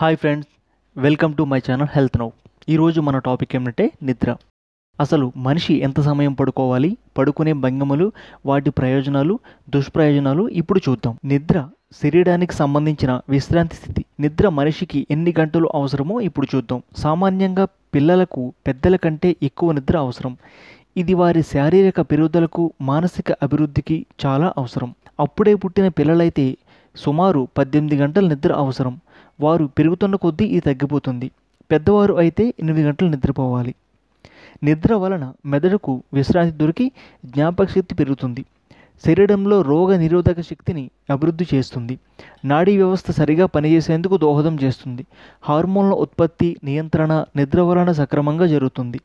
hi friends welcome to my channel health now ఈరోజు మన topic ఏమిటంటే నిద్ర అసలు మనిషి ఎంత సమయం పడుకోవాలి పడుకునే భంగములు వాటి ప్రయోజనాలు దుష్ప్రయోజనాలు ఇప్పుడు చూద్దాం నిద్ర శరీరానికి సంబంధించిన విశ్రాంతి స్థితి నిద్ర మనిషికి ఎన్ని గంటలు అవసరమో ఇప్పుడు చూద్దాం సామాన్యంగా పిల్లలకు పెద్దల కంటే ఎక్కువ నిద్ర అవసరం ఇది వారి శారీరక పెరుగుదలకు మానసిక అభివృద్ధికి చాలా అవసరం అప్పుడే పుట్టిన పిల్లలైతే సుమారు పద్దెనిమిది గంటల నిద్ర అవసరం వారు పెరుగుతున్న కొద్దీ ఇది తగ్గిపోతుంది పెద్దవారు అయితే ఎనిమిది గంటలు నిద్రపోవాలి నిద్ర వలన మెదడుకు విశ్రాంతి దొరికి జ్ఞాపక శక్తి పెరుగుతుంది శరీరంలో రోగ నిరోధక శక్తిని అభివృద్ధి చేస్తుంది నాడీ వ్యవస్థ సరిగా పనిచేసేందుకు దోహదం చేస్తుంది హార్మోన్ల ఉత్పత్తి నియంత్రణ నిద్ర వలన సక్రమంగా జరుగుతుంది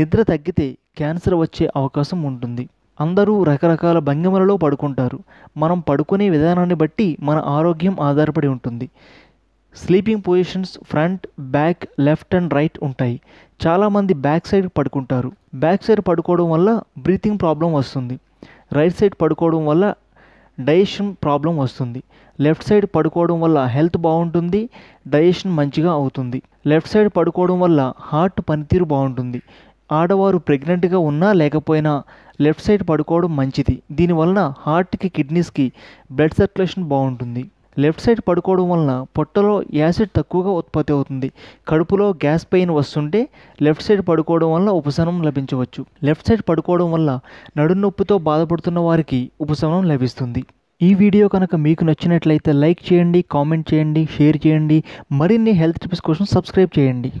నిద్ర తగ్గితే క్యాన్సర్ వచ్చే అవకాశం ఉంటుంది అందరూ రకరకాల భంగిమలలో పడుకుంటారు మనం పడుకునే విధానాన్ని బట్టి మన ఆరోగ్యం ఆధారపడి ఉంటుంది sleeping positions front back left and right ఉంటాయి చాలామంది బ్యాక్ సైడ్ పడుకుంటారు బ్యాక్ సైడ్ పడుకోవడం వల్ల బ్రీతింగ్ ప్రాబ్లం వస్తుంది రైట్ సైడ్ పడుకోవడం వల్ల డైజెషన్ ప్రాబ్లం వస్తుంది లెఫ్ట్ సైడ్ పడుకోవడం వల్ల హెల్త్ బాగుంటుంది డైజెషన్ మంచిగా అవుతుంది లెఫ్ట్ సైడ్ పడుకోవడం వల్ల హార్ట్ పనితీరు బాగుంటుంది ఆడవారు ప్రెగ్నెంట్గా ఉన్నా లేకపోయినా లెఫ్ట్ సైడ్ పడుకోవడం మంచిది దీనివలన హార్ట్కి కిడ్నీస్కి బ్లడ్ సర్క్యులేషన్ బాగుంటుంది లెఫ్ట్ సైడ్ పడుకోవడం వలన పొట్టలో యాసిడ్ తక్కువగా ఉత్పత్తి అవుతుంది కడుపులో గ్యాస్ పెయిన్ వస్తుంటే లెఫ్ట్ సైడ్ పడుకోవడం వల్ల ఉపశమనం లభించవచ్చు లెఫ్ట్ సైడ్ పడుకోవడం వల్ల నడునొప్పితో బాధపడుతున్న వారికి ఉపశమనం లభిస్తుంది ఈ వీడియో కనుక మీకు నచ్చినట్లయితే లైక్ చేయండి కామెంట్ చేయండి షేర్ చేయండి మరిన్ని హెల్త్ టిప్స్ కోసం సబ్స్క్రైబ్ చేయండి